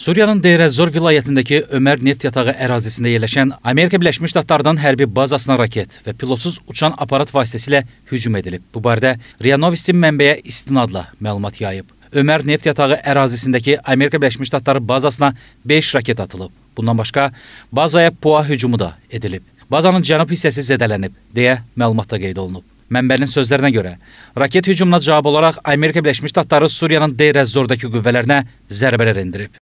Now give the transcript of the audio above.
Suriyanın Deir ez-Zor vilayətindəki Ömər neft yatağı ərazisində yerləşən Amerika Birləşmiş Ştatlarından hərbi bazasına raket və pilotsuz uçan aparat vasitəsilə hücum edilib. Bu barədə RIA Novosti mənbəyə istinadla məlumat yayıb. Ömər neft yatağı ərazisindəki Amerika Birləşmiş Ştatları bazasına 5 raket atılıb. Bundan başqa bazaya PUA hücumu da edilib. Bazanın cənub hissəsi zədələnib, deyə məlumatda qeyd olunub. Mənbənin sözlərinə görə, raket hücumuna cavab olaraq Amerika Birləşmiş Ştatları Suriyanın Deir ez-Zordakı qüvvələrinə zərbələr endirib.